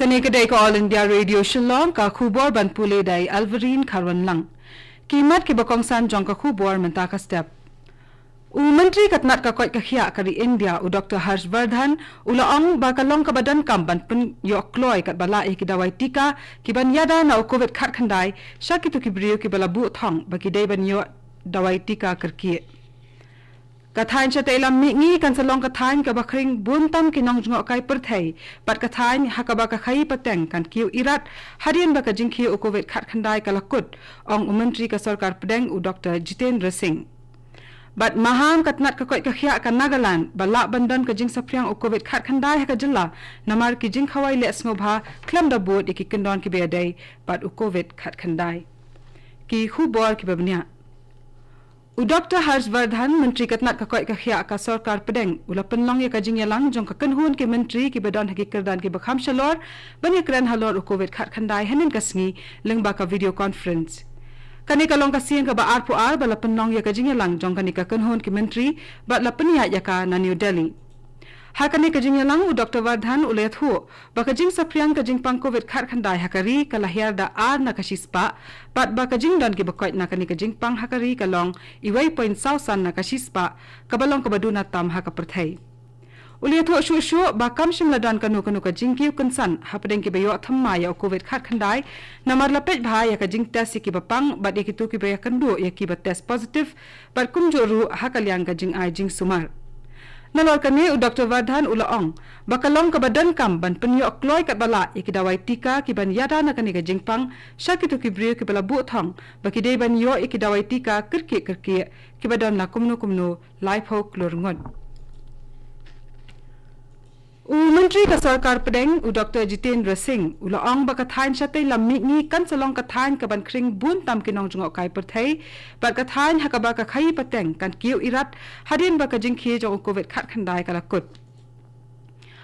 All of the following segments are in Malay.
কনেকডাই all India radio Shillong কা খুবর বনপুলে দাই আলভরিন খারুন লং কিমত কে বকংসান জং কা খুবর মেন্তা কা স্টেপ উ মন্ত্রী কতনাত কা কয় কাহিয়া কারি ইন্ডিয়া ও ডক্টর হর্ষবর্ধন উল অং বা কলং কা বদন কাম বনপুন ইয় ক্লয় কত বলা এ কিদাওয়াই টিকা কি বন ইয়াদা নাও কোভিড খাট খান্দায় সাকি তুকি ব্রিয় কি বলা বু থং বা কি দেবন ইয় দাওয়াই টিকা কর কিয়ে kathain chatela mi ngi kansalong kathain ka bakhring buntam ki nong jungo kai perthai pat kathain hakaba ka khai pateng kan kiu irat harian ba ka jingkhi ukovet khat khandai kalakut ong umantri ka sarkar pedeng u dr jitendra singh bat maham katnat ka koi ka khia ka nagalan bala bandan ka jing sapryang ukovet khat khandai ka jilla namar ki jing khawai le smo bha khlam da bod ki kindon ki bedai bat ukovet khat khandai ki khu bor ki babnya Dr. Harshvardhan, Menteri Ketnat Kekuat Kehiak ke Sorkar Pedeng, ula penlong ya kajing yalang jong kekenhun ke Menteri ke badan hagi kerdan ke bekham banyak keren halor u COVID khat khandai henin kasngi lengba ka video conference. Kani kalong kasihan ke ba'ar pu'ar, bala penlong ya kajing yalang jong kani kekenhun ke Menteri, bat lapeniak ya ka na New Delhi. हाकने कजिंग यलांग उ doctor Vardhan उलेत हु बकजिंग सप्रियंग कजिंग पंग कोविड खार खन दाय हकरी कलाहियार दा आर न कशिसपा पाट बकजिंग डन की बकोइ नकने कजिंग पंग हकरी कलोंग इवै पॉइंट साउ सान न कशिसपा कबलोंग कबदु न ताम हक प्रथै उलेत हु शु शु बकम शिम लदान कनु कनु कजिंग की कंसन हपडेंग की बयो थम माय कोविड खार खन दाय नमर लपे भाय कजिंग टेस की बपंग बडे की तु की बया कंदु यकी बत टेस्ट पॉजिटिव पर कुम जोरु हकल्यांग कजिंग आइजिंग सुमार Nalorkan ni Dr. Vardhan Ulaong, bakalong ke badan kam ban penyok kloy kat bala iki dawai tika ki ban yada na kani ke jengpang, syakit uki beri ki bala buk thang, baki day ban yo iki dawai tika kerkik-kerkik ki badan na kumno-kumno laifau klur U Menteri Kesorkar Pedeng, U Dr. Jitendra Rasing, U Laong Baka Thain Shatai Lam Mikni Kan Salong Ka Thain Ka Ban Kring Bun Tam Kinong Jungok Kai Per Thay, Bar Ka Thain Ha Baka Khai Pateng Kan Kiyo Irat Hadin Baka Jing Khi Jong Covid Khat Khandai Ka Lakut.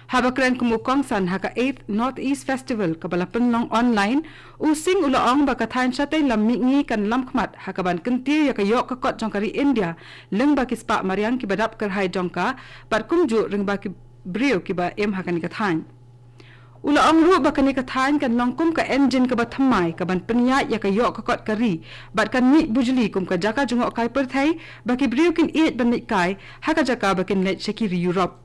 Habakran Kumu Kong San 8th North East Festival Ka Balapan Long Online, U Sing U Laong Baka Thain Shatai Lam Mikni Kan Lam Khmat Ha Ka Ban Kinti Ya Ka Ka Kot Jongkari India, Leng Baki Spak Mariang Ki Badap Kerhai Jongka, Bar Kumju Ring Baki Pateng, brew kiba em hakani ka thain ula angru ba kani ka thain kan longkum ka engine ka ba thamai ka ban pniya ya ka yok ka kot kari bat kan ni bujli kum ka jaka jungo kai par thai ba ki brew kin eight ban kai haka jaka ba kin let cheki ri europe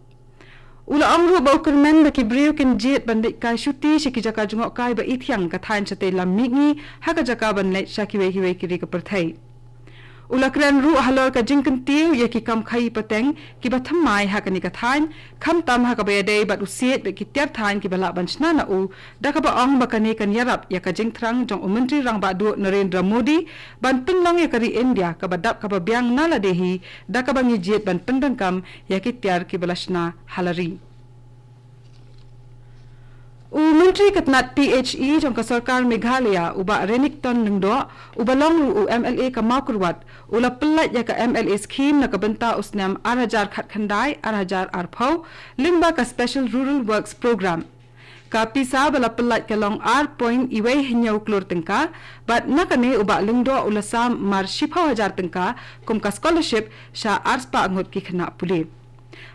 ula angru ba ukur men ba ki brew kin jet ban kai shuti cheki jaka jungo kai ba ithyang ka thain chate lam mi ni haka jaka ban let cheki we hi we ki ri ka par thai उलकरन रु हलर का जिंकन तेव ये की कम खाई पतेंग की बथम माय हा कनी का थान खम तम हा कबे दे बट उसेत बे की त्यर थान की बला बंचना ना उ दखब अंग बकने कन यरप ये का जिंग थ्रंग जों उमंत्री रंग बा दु नरेंद्र मोदी बन पिन लंग ये करी इंडिया कब दब कब ब्यांग ना ला देही दखब मि जेत बन पिन दंग कम ये की त्यर की बलाशना हलरी U Menteri Ketnat PHE dan Kesorkar Meghalaya uba Renik Tan Nengdo uba long u MLA ke Makurwat ula pelat ya ke MLA scheme nak bentar usnam arajar khat khandai arajar arphau limba ke special rural works program ka pisa bala pelat ke long ar point iwe hinya uklur tengka bat nakane uba lingdo ula sam mar shipha hajar tengka kumka scholarship sha arspa angot ki khna pulih.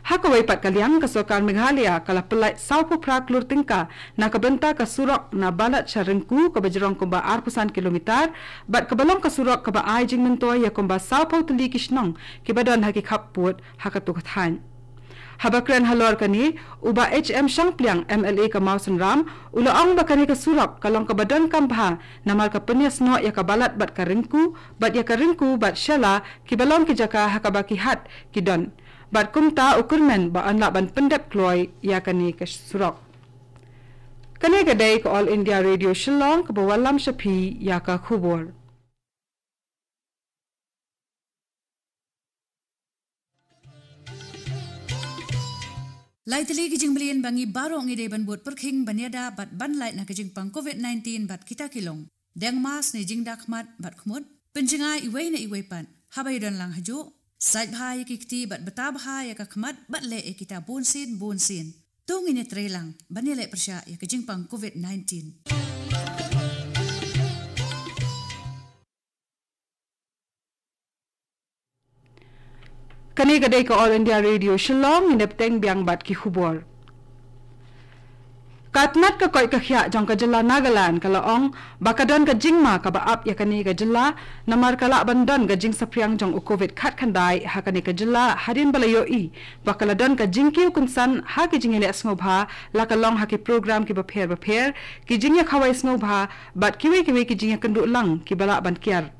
Hakawai pat kaliang ke sokan Meghalaya kala pelai saupu prak lur tingka na kebenta ke surok na balat syarengku ke bajerong komba arpusan kilometer bat kebelong ke surok ke baai aijing mentua ya komba saupu tendi kisnong, ke badan haki kaput haka tukatan. Habakren halor kani uba HM Shangpliang MLA ke Mausen Ram ula ang bakani ke surok kalong ke badan kampha namal ke penyes no ya ke balat bat karengku bat ya karengku bat syala kibalong ke jaka haka baki hat kidon. don. บัดกุมตาอุกุมันบอันละบันปันดับกลอยยากันนี้กสุรกกันเอกเดย์ก All India Radio ชลองกบวัลลัมชพียากะคูบอร์ไล่ตีลีกิจงบริเวณบางีบาร์โรงีเดบันบวดเพื่อขิงบันยดาบัดบันไล่นักจิงปังโควิด -19 บัดกิตาคิลงแดงมาสในจิงดักมัดบัดขมุดเป็นจงไออีเวยในอีเวยปันฮาบายดอนลังฮจู Saj bahay kikti bat betabahay ya kakmat bat le e kita bunsin bunsin. Tung ini terilang, banilai persia ya kejengpang COVID-19. Kini kedai ke All India Radio Shillong, ini peteng biang bat kihubor. Katnat ke koi kahya jong ke jela nagalan kala ong bakadon ke jingma ka ba ap yakani ke jela namar kala bandon ke jing sapriang jong u covid khat khandai hakani ke jela harin balayo i bakala don ke jing kiu kunsan ha ke jing ele ya asmo la ka long ha ke program ke ba pher ki jing ya khawai asmo bat kiwe kiwe ki jing ya kandu lang ki bala ban kyar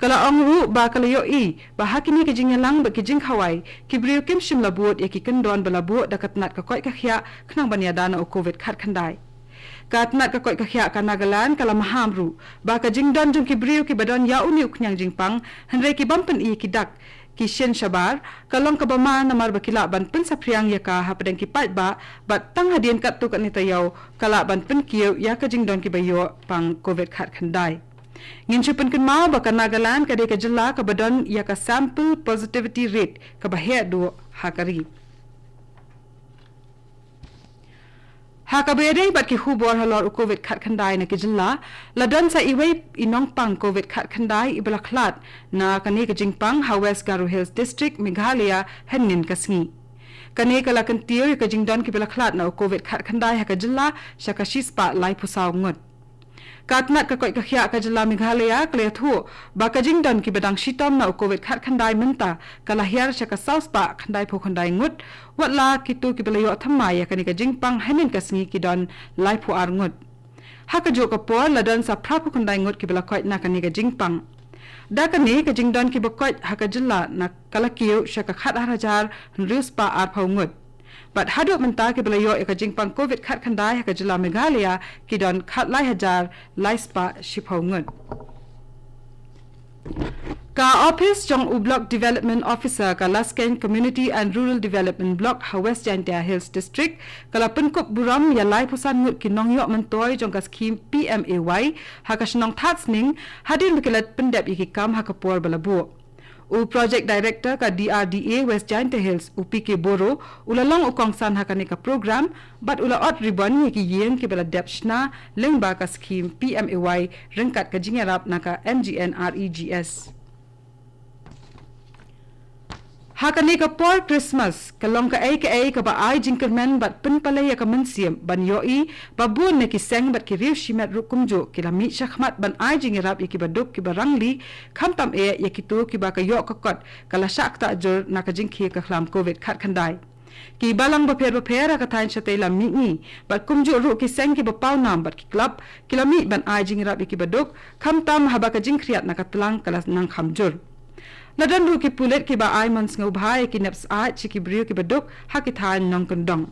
kalau ang ru ba kalau yo i ba hakini ke jing lang ba ke jing hawai ki brio kem shim la buot ya ki ken don ba la buot da kat nat ka koi ka khya khnang ban ya dana o covid khat khandai kat nat ka koi ka khya ka nagalan kala maham ba ka jing don jung ki brio ki badon ya uni uknyang jing pang hanre ki bam pen i ki dak ki shen shabar kalong ka bama na mar ba kila ban pen sa priang ya ka ha padang ki pat ba ba tang hadien kat tu kat ni tayau kala ban pen ki ya ka jing don ki bayo pang covid khat khandai Ngincipan kenmau baka Nagaland kadai ke jelah ke badan ia ke sampel positivity rate ke bahaya dua hakari. Hakabere bat ki hubor halor COVID khat khandai na ki jilla ladan sa iwei inong pang COVID khat khandai ibla khlat na kane ke jingpang Hawes Garu Hills district Meghalaya hennin kasngi kane ka kentir tiyo ke jingdon ki bla khlat na COVID khat khandai ha ka jilla spa lai phusaw ngut. Katnak ke koi kakhiak ke jela Meghalaya kelia thu ba ke jingdan ki bedang sitam na covid khat khandai menta kala hiar cha ka south pa khandai phu khandai ngut watla ki ki belayo thamma ya kani ka jingpang hanin ka singi ki don lai ar ngut ha ka jo ka po la dan sa phra phu khandai ngut ki belakoi na kani ka jingpang da ka ne ka jingdan ki bokoi ha ka jela na kala kiu cha ka khat har hajar rius ar phau ngut But hadu mentah ke bela yo eka jingpang COVID khat khandai haka jela Meghalaya ki don khat lai hajar lai spa shipau ngun. Ka office jong u block development officer ka Laskan Community and Rural Development Block ha West Jantia Hills District kala la buram ya lai pusan ngut ki nong yok mentoy jong ka skim PMAY ha ka senong thats ning hadin bekelat pendap iki kam ha ka puar bala U project director ka DRDA West Giant Hills UPK Boro ulalong u kongsan hakane ka program but ula ot ribon ki yeng ke bela depshna lengba ka scheme PMAY rengkat ka jingerap na ka MGNREGS. Haka ni Poor Christmas, ka long ka ei ka ei ka ba ai jinkar men bat pin palai ya ka min siyam ban yo i, ba buon seng bat ki riu shimet ruk kumjo, ki la mi shak mat ban ai jingirap ya ki ba dup ki ba rang li, kham tam ea ya ki tu ki ba ka yo ka kot, ka la shak ta ajur na ka jinkhi ka khlam COVID khat khandai. Ki balang ba pher ba pher ka thayin shate la mi ngi, bat kumjo ruk ki seng ki ba pao nam bat ki klap, ki la mi ban ai jingirap ya ki ba dup, kham tam ha ba ka jinkriyat na ka tlang ka la nang kham jur nadan ruki pulet ki ba ai mans ngau bhai ki naps ai chiki brio ki baduk ha ki thain nong kon dong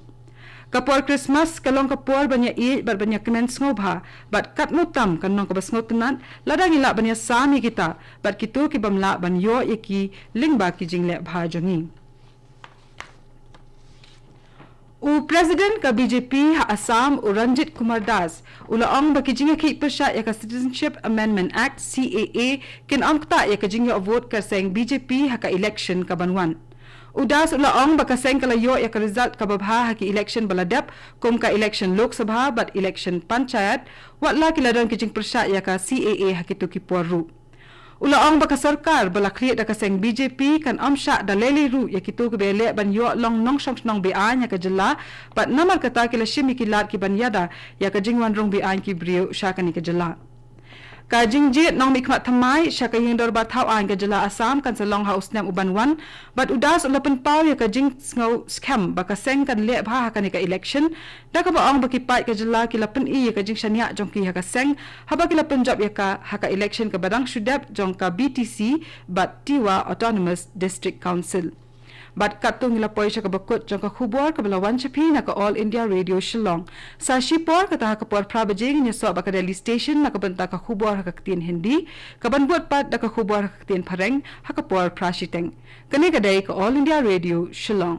kapor christmas kalong kapor banya i bar banya kmen sngo bha bat kat mu tam kan nong ka basngo tnan ladang ila banya sami kita bat kitu ki bamla ban yo eki ling ba ki jingle bha jangi U President ke BJP ha Assam Uranjit Kumar Das ulaong baki jingye ki ipersha yaka Citizenship Amendment Act CAA Ang amkta yaka jingye vote ker seng BJP ha ka election ka banwan. Udas ulaong baka seng kala yo yaka result ka babha ha ki election baladap kum ka election Lok Sabha but election Panchayat wat la ki ladang ki jing persha yaka CAA ha ki tuki puar roo. Ula ang baka sarkar bala kriya da kaseng BJP kan amsha da leli ru ya kitu ke ban yo long nong shong nong bi anya ka jilla pat namar kata ke la shimi ki lar ki ban yada ya ka jingwan rong bi an ki brio sha ka ni กาจิงจีน้องมีขมาทำไมชักยิงดอร์บัทเท้าอ่านกัจลาอาสามกันสลองเฮาส์แนมอุบันวันบัดอุดาสุลเป็นเป้าอย่ากาจิงเงาสแคมบักเซงกันเละผ้าหักในกับอิเล็กชันนักบอกอ่องบักกีไปกัจลากิลเป็นอีกาจิงชนียะจงกีหักเซงฮับกิลเป็นจอบอย่ากาหักอิเล็กชันกับบังชุดเด็บจงกับบีทีซีบัดทีว่าออโตนอมัสดิสตริกคอนซิล bat katu ngila poisha ka bakut jong ka khubor ka balawan chapi na ka all india radio shillong sa shi por ka ta ka por pra baje so ba ka delhi station na ka ha ban ta ka khubor ka tin hindi ka ban bot pat da ka khubor ka ha tin phareng ha ka por pra shi ka dai ka all india radio shillong